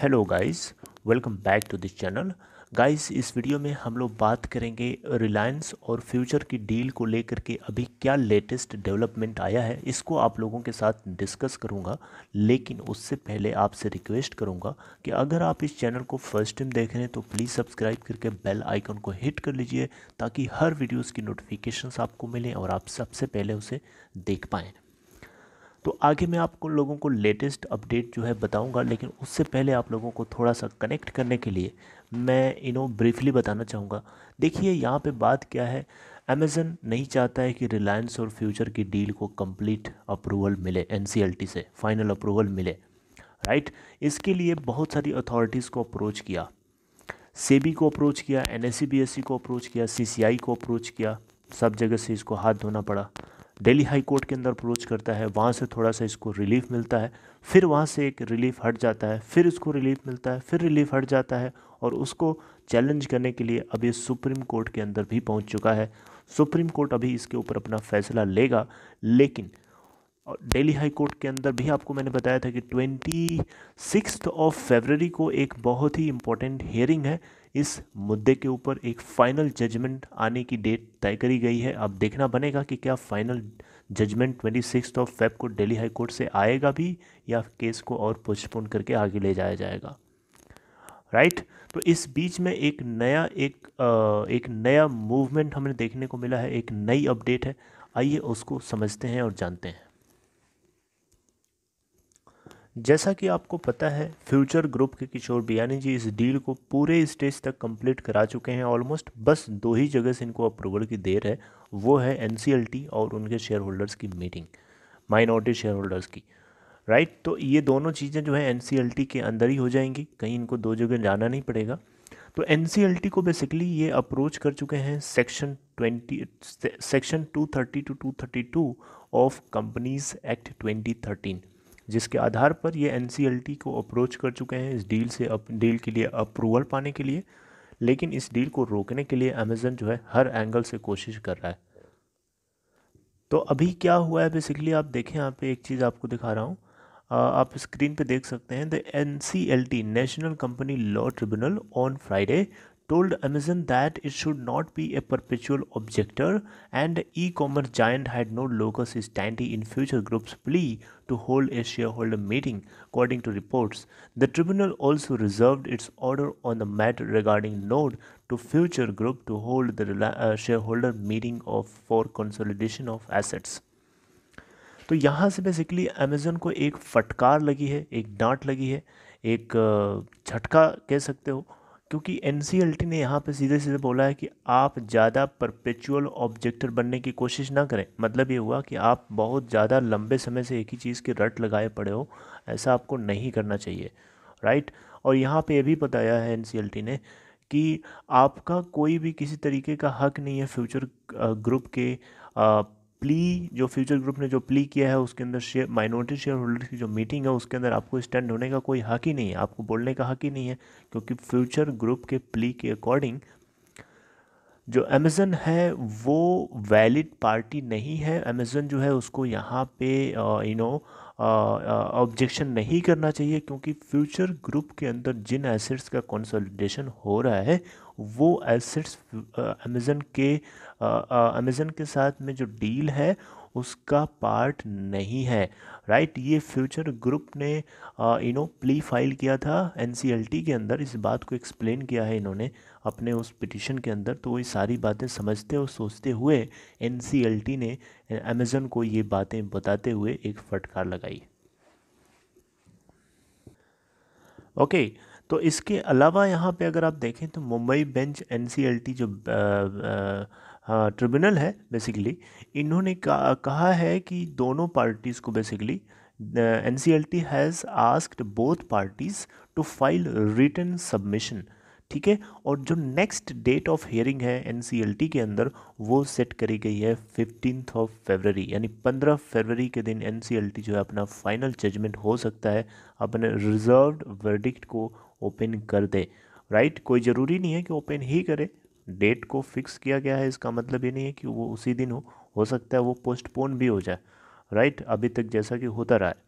Hello guys welcome back to this channel guys इस video में हम लोग बात करेंगे रिलायंस और फ्यूचर की डील को लेकर के अभी क्या लेटेस्ट डेवलपमेंट आया है इसको आप लोगों के साथ डिस्कस करूंगा लेकिन उससे पहले आपसे रिक्वेस्ट करूंगा कि अगर आप इस चैनल को फर्स्ट टाइम देख रहे हैं तो प्लीज़ सब्सक्राइब करके बेल आइकन को हिट कर लीजिए ताकि हर वीडियोज़ की नोटिफिकेशन आपको मिलें और आप सबसे पहले उसे देख पाएँ तो आगे मैं आपको लोगों को लेटेस्ट अपडेट जो है बताऊंगा लेकिन उससे पहले आप लोगों को थोड़ा सा कनेक्ट करने के लिए मैं इनो ब्रीफली बताना चाहूँगा देखिए यहाँ पे बात क्या है अमेज़न नहीं चाहता है कि रिलायंस और फ्यूचर की डील को कंप्लीट अप्रूवल मिले एन से फाइनल अप्रूवल मिले राइट इसके लिए बहुत सारी अथॉरिटीज़ को अप्रोच किया सेबी को अप्रोच किया एन e e को अप्रोच किया सी को अप्रोच किया सब जगह से इसको हाथ धोना पड़ा दिल्ली हाई कोर्ट के अंदर अप्रोच करता है वहाँ से थोड़ा सा इसको रिलीफ मिलता है फिर वहाँ से एक रिलीफ हट जाता है फिर इसको रिलीफ मिलता है फिर रिलीफ हट जाता है और उसको चैलेंज करने के लिए अभी सुप्रीम कोर्ट के अंदर भी पहुँच चुका है सुप्रीम कोर्ट अभी इसके ऊपर अपना फैसला लेगा लेकिन दिल्ली हाई कोर्ट के अंदर भी आपको मैंने बताया था कि ट्वेंटी सिक्स ऑफ फेबररी को एक बहुत ही इंपॉर्टेंट हियरिंग है इस मुद्दे के ऊपर एक फ़ाइनल जजमेंट आने की डेट तय करी गई है अब देखना बनेगा कि क्या final judgement twenty six of Feb को दिल्ली हाई कोर्ट से आएगा भी या केस को और पोस्टपोन करके आगे ले जाया जाएगा राइट right? तो इस बीच में एक नया एक आ, एक नया मूवमेंट हमें देखने को मिला है एक नई अपडेट है आइए उसको समझते हैं और जानते हैं जैसा कि आपको पता है फ्यूचर ग्रुप के किशोर बियानी जी इस डील को पूरे स्टेज तक कंप्लीट करा चुके हैं ऑलमोस्ट बस दो ही जगह से इनको अप्रूवल की देर है वो है एन और उनके शेयर होल्डर्स की मीटिंग माइनॉरिटी शेयर होल्डर्स की राइट तो ये दोनों चीज़ें जो है एन के अंदर ही हो जाएंगी कहीं इनको दो जगह जाना नहीं पड़ेगा तो एन को बेसिकली ये अप्रोच कर चुके हैं section twenty section two thirty two two thirty two of companies act twenty thirteen जिसके आधार पर ये एन को अप्रोच कर चुके हैं इस डील से अप डील के लिए अप्रूवल पाने के लिए लेकिन इस डील को रोकने के लिए अमेज़न जो है हर एंगल से कोशिश कर रहा है तो अभी क्या हुआ है बेसिकली आप देखें यहाँ पे एक चीज़ आपको दिखा रहा हूँ आप स्क्रीन पे देख सकते हैं द एन national company law tribunal on Friday told Amazon that it should not be a perpetual objector and e-commerce giant had no locus standi in future group's plea to hold a shareholder meeting according to reports the tribunal also reserved its order on the matter regarding node to future group to hold the uh, shareholder meeting of for consolidation of assets तो यहाँ से basically Amazon को एक फटकार लगी है एक डांट लगी है एक झटका कह सकते हो क्योंकि एन e ने यहाँ पर सीधे सीधे बोला है कि आप ज़्यादा परपेचुअल ऑब्जेक्टर बनने की कोशिश ना करें मतलब ये हुआ कि आप बहुत ज़्यादा लंबे समय से एक ही चीज़ के रट लगाए पड़े हो ऐसा आपको नहीं करना चाहिए राइट और यहाँ पे ये भी बताया है एन e ने कि आपका कोई भी किसी तरीके का हक नहीं है फ्यूचर ग्रुप के प्ली जो फ्यूचर ग्रुप ने जो प्ली किया है उसके अंदर शेयर माइनॉरिटी शेयर होल्डर्स की जो मीटिंग है उसके अंदर आपको स्टैंड होने का कोई हक ही नहीं है आपको बोलने का हक ही नहीं है क्योंकि फ्यूचर ग्रुप के प्ली के अकॉर्डिंग जो अमेज़न है वो वैलिड पार्टी नहीं है अमेज़न जो है उसको यहाँ पे यू नो ऑब्जेक्शन नहीं करना चाहिए क्योंकि फ्यूचर ग्रुप के अंदर जिन एसेट्स का कंसोलिडेशन हो रहा है वो एसेट्स अमेज़न के अमेज़न के साथ में जो डील है उसका पार्ट नहीं है राइट ये फ्यूचर ग्रुप ने यू नो प्ली फाइल किया था एन के अंदर इस बात को एक्सप्लेन किया है इन्होंने अपने उस पिटिशन के अंदर तो ये सारी बातें समझते और सोचते हुए एन ने अमेज़न को ये बातें बताते हुए एक फटकार लगाई ओके okay, तो इसके अलावा यहाँ पे अगर आप देखें तो मुंबई बेंच एन जो हाँ, ट्रिब्यूनल है बेसिकली इन्होंने कहा है कि दोनों पार्टीज़ को basically N C L T has asked both parties to file return submission ठीक है और जो नेक्स्ट डेट ऑफ हियरिंग है एन सी एल टी के अंदर वो सेट करी गई है फिफ्टीनथ ऑफ फेबररी यानी पंद्रह फरवरी के दिन एन सी एल टी जो है अपना फाइनल जजमेंट हो सकता है अपने रिजर्व वर्डिक्ट को ओपन कर दे राइट कोई ज़रूरी नहीं है कि ओपन ही करे डेट को फिक्स किया गया है इसका मतलब ये नहीं है कि वो उसी दिन हो हो सकता है वो पोस्टपोन भी हो जाए राइट अभी तक जैसा कि होता रहा है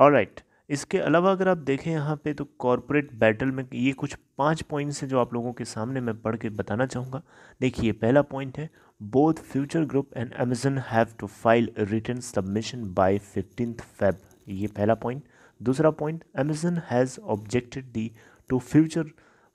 और राइट इसके अलावा अगर आप देखें यहाँ पे तो कॉरपोरेट बैटल में ये कुछ पांच पॉइंट्स हैं जो आप लोगों के सामने मैं पढ़ के बताना चाहूँगा देखिए पहला पॉइंट है both future group and Amazon have to file return submission by fifteen Feb ये पहला पॉइंट दूसरा point Amazon has objected the to future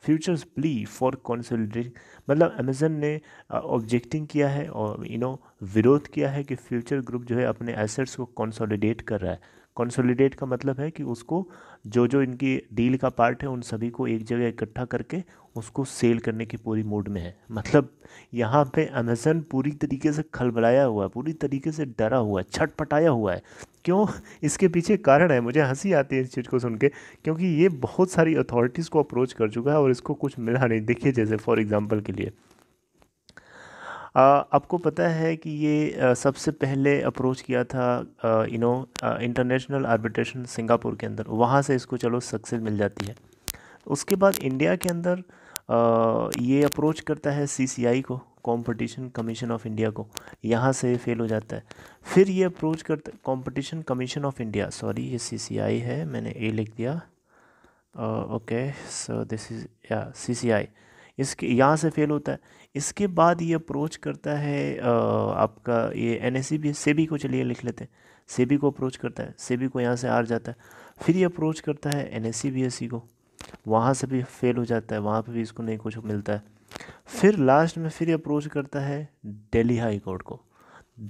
future's plea for consolidating मतलब अमेजन ने ऑब्जेक्टिंग uh, किया है और यू नो विरोध किया है कि फ्यूचर ग्रुप जो है अपने एसेट्स को कंसोलिडेट कर रहा है कंसोलिडेट का मतलब है कि उसको जो जो इनकी डील का पार्ट है उन सभी को एक जगह इकट्ठा करके उसको सेल करने की पूरी मूड में है मतलब यहाँ पे अमेजन पूरी तरीके से खलबलाया हुआ है पूरी तरीके से डरा हुआ है छटपटाया हुआ है क्यों इसके पीछे कारण है मुझे हंसी आती है इस चीज़ को सुन के क्योंकि ये बहुत सारी अथॉरिटीज़ को अप्रोच कर चुका है और इसको कुछ मिला नहीं देखिए जैसे फॉर एग्ज़ाम्पल के लिए आ, आपको पता है कि ये आ, सबसे पहले अप्रोच किया था you know international arbitration Singapore के अंदर वहाँ से इसको चलो सक्सेस मिल जाती है उसके बाद इंडिया के अंदर ये अप्रोच करता है सीसीआई को कंपटीशन कमीशन ऑफ इंडिया को यहाँ से फेल हो जाता है फिर ये अप्रोच करता है competition commission of India sorry ये सीसीआई है मैंने ए लिख दिया ओके सो दिस इज़ या सीसीआई इसके यहाँ से फेल होता है इसके बाद ये अप्रोच करता है uh, आपका ये एन एस भी सेबी को चलिए लिख लेते हैं सेबी को अप्रोच करता है सेबी को यहाँ से हार जाता है फिर ये अप्रोच करता है एन एस e को वहाँ से भी फेल हो जाता है वहाँ पे भी इसको नहीं कुछ मिलता है फिर लास्ट में फिर अप्रोच करता है दिल्ली हाई कोर्ट को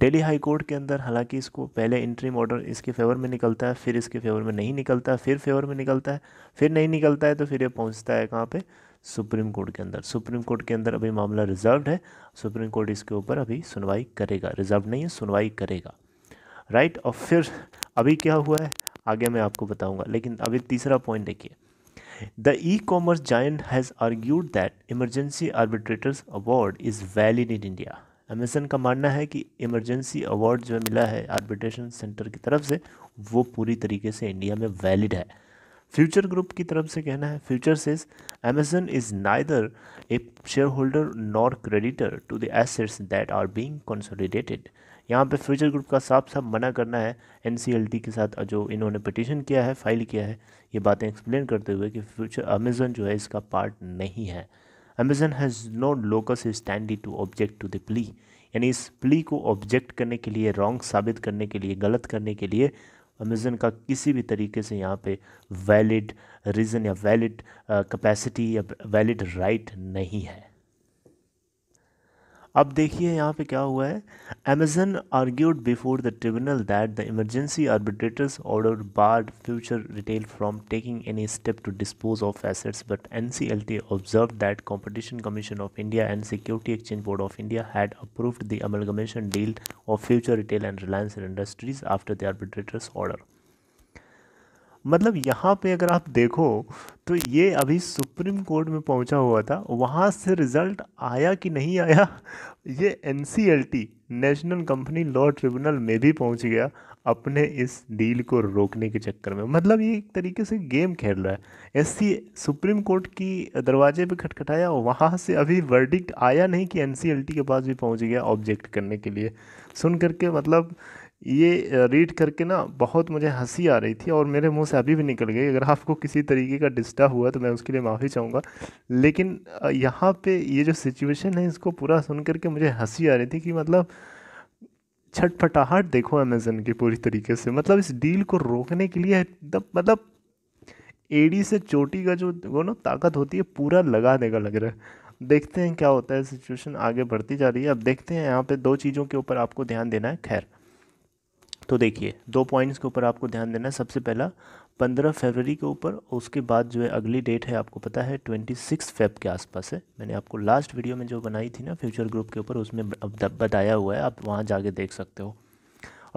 दिल्ली हाई कोर्ट के अंदर हालांकि इसको पहले इंट्रीम ऑर्डर इसके फेवर में निकलता है फिर इसके फेवर में नहीं निकलता फिर फेवर में निकलता है फिर नहीं निकलता है तो फिर ये पहुँचता है कहाँ पर सुप्रीम कोर्ट के अंदर सुप्रीम कोर्ट के अंदर अभी मामला रिजर्व है सुप्रीम कोर्ट इसके ऊपर अभी सुनवाई करेगा रिजर्व नहीं है सुनवाई करेगा राइट और फिर अभी क्या हुआ है आगे मैं आपको बताऊंगा लेकिन अभी तीसरा पॉइंट देखिए the ecommerce giant has argued that emergency arbitrator's award is valid in India Amazon का मानना है कि इमरजेंसी अवार्ड जो मिला है आर्बिट्रेशन सेंटर की तरफ से वो पूरी तरीके से इंडिया में वैलिड है फ्यूचर ग्रुप की तरफ से कहना है future says Amazon is neither a share holder nor creditor to the assets that are being consolidated यहाँ पे फ्यूचर ग्रुप का साफ साफ मना करना है एन के साथ जो इन्होंने पटिशन किया है फाइल किया है ये बातें एक्सप्लेन करते हुए कि फ्यूचर अमेजन जो है इसका पार्ट नहीं है Amazon has no locus standi to object to the plea यानी इस प्ली को ऑब्जेक्ट करने के लिए रॉन्ग साबित करने के लिए गलत करने के लिए अमेज़न का किसी भी तरीके से यहाँ पे वैलिड रीज़न या वैलिड कैपेसिटी uh, या वैलिड राइट नहीं है अब देखिए यहाँ पे क्या हुआ है Amazon argued before the tribunal that the emergency arbitrator's order barred future retail from taking any step to dispose of assets but N C L T observe that competition commission of India and security exchange board of India had approved the amalgamation deal of future retail and Reliance industries after the arbitrator's order मतलब यहाँ पे अगर आप देखो तो ये अभी supreme court में पहुँचा हुआ था वहाँ से रिज़ल्ट आया कि नहीं आया ये एन नेशनल कंपनी लॉ ट्रिब्यूनल में भी पहुँच गया अपने इस डील को रोकने के चक्कर में मतलब ये एक तरीके से गेम खेल रहा है एस सुप्रीम कोर्ट की दरवाजे पे खटखटाया वहाँ से अभी वर्डिक्ट आया नहीं कि एन के पास भी पहुँच गया ऑब्जेक्ट करने के लिए सुन करके मतलब ये रीड करके ना बहुत मुझे हंसी आ रही थी और मेरे मुंह से अभी भी निकल गई अगर आपको किसी तरीके का डिस्टर्ब हुआ तो मैं उसके लिए माफ़ी चाहूँगा लेकिन यहाँ पे ये जो सिचुएशन है इसको पूरा सुन करके मुझे हंसी आ रही थी कि मतलब छटफटाहट देखो अमेजन की पूरी तरीके से मतलब इस डील को रोकने के लिए एकदम मतलब एडी से चोटी का जो वो ना ताकत होती है पूरा लगा देगा लग रहा है देखते हैं क्या होता है सिचुएशन आगे बढ़ती जा रही है अब देखते हैं यहाँ पे दो चीज़ों के ऊपर आपको ध्यान देना है खैर तो देखिए दो पॉइंट्स के ऊपर आपको ध्यान देना है सबसे पहला पंद्रह फरवरी के ऊपर उसके बाद जो है अगली डेट है आपको पता है ट्वेंटी सिक्स फेब के आसपास है मैंने आपको लास्ट वीडियो में जो बनाई थी ना फ्यूचर ग्रुप के ऊपर उसमें बताया हुआ है आप वहाँ जाके देख सकते हो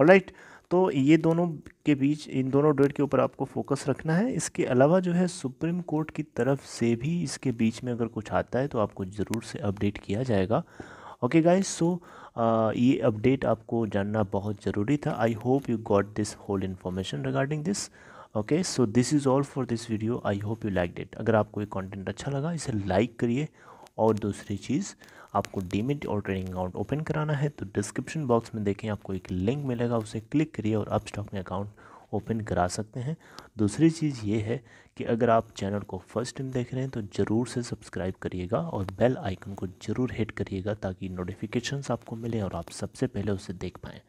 और राइट तो ये दोनों के बीच इन दोनों डेट के ऊपर आपको फोकस रखना है इसके अलावा जो है सुप्रीम कोर्ट की तरफ से भी इसके बीच में अगर कुछ आता है तो आपको ज़रूर से अपडेट किया जाएगा ओके गाइज सो ये अपडेट आपको जानना बहुत ज़रूरी था I hope you got this whole information regarding this okay so this is all for this video I hope you liked it अगर आपको ये कॉन्टेंट अच्छा लगा इसे लाइक करिए और दूसरी चीज़ आपको डीमिट और ट्रेडिंग अकाउंट ओपन कराना है तो डिस्क्रिप्शन बॉक्स में देखें आपको एक लिंक मिलेगा उसे क्लिक करिए और अपस्टॉक में अकाउंट ओपन करा सकते हैं दूसरी चीज़ ये है कि अगर आप चैनल को फर्स्ट टाइम देख रहे हैं तो ज़रूर से सब्सक्राइब करिएगा और बेल आइकन को ज़रूर हिट करिएगा ताकि नोटिफिकेशंस आपको मिलें और आप सबसे पहले उसे देख पाएँ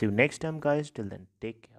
see next time guys till then take care